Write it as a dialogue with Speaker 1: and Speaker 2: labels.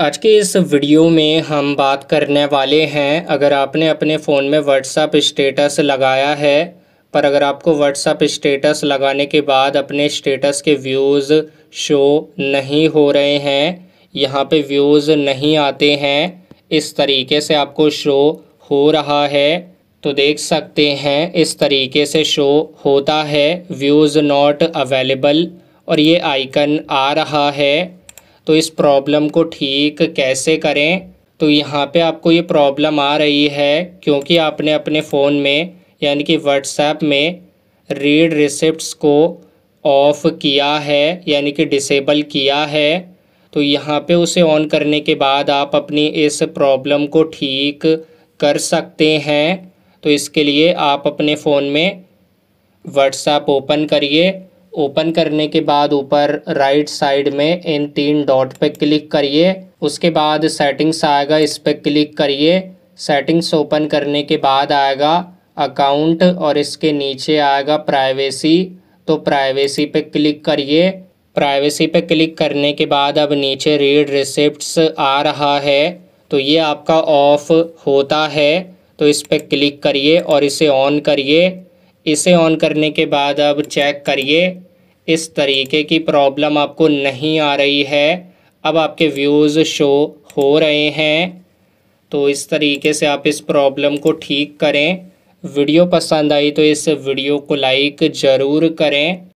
Speaker 1: आज के इस वीडियो में हम बात करने वाले हैं अगर आपने अपने फ़ोन में व्हाट्सअप स्टेटस लगाया है पर अगर आपको व्हाट्सअप स्टेटस लगाने के बाद अपने स्टेटस के व्यूज़ शो नहीं हो रहे हैं यहाँ पे व्यूज़ नहीं आते हैं इस तरीके से आपको शो हो रहा है तो देख सकते हैं इस तरीके से शो होता है व्यूज़ नॉट अवेलेबल और ये आइकन आ रहा है तो इस प्रॉब्लम को ठीक कैसे करें तो यहाँ पे आपको ये प्रॉब्लम आ रही है क्योंकि आपने अपने फ़ोन में यानी कि व्हाट्सएप में रीड रिसिप्ट्स को ऑफ़ किया है यानी कि डिसेबल किया है तो यहाँ पे उसे ऑन करने के बाद आप अपनी इस प्रॉब्लम को ठीक कर सकते हैं तो इसके लिए आप अपने फ़ोन में व्हाट्सएप ओपन करिए ओपन करने के बाद ऊपर राइट साइड में इन तीन डॉट पे क्लिक करिए उसके बाद सेटिंग्स आएगा इस पर क्लिक करिए सेटिंग्स ओपन करने के बाद आएगा अकाउंट और इसके नीचे आएगा प्राइवेसी तो प्राइवेसी पे क्लिक करिए प्राइवेसी पे क्लिक करने के बाद अब नीचे रीड रिसिप्ट्स आ रहा है तो ये आपका ऑफ होता है तो इस पर क्लिक करिए और इसे ऑन करिए इसे ऑन करने के बाद अब चेक करिए इस तरीके की प्रॉब्लम आपको नहीं आ रही है अब आपके व्यूज़ शो हो रहे हैं तो इस तरीके से आप इस प्रॉब्लम को ठीक करें वीडियो पसंद आई तो इस वीडियो को लाइक ज़रूर करें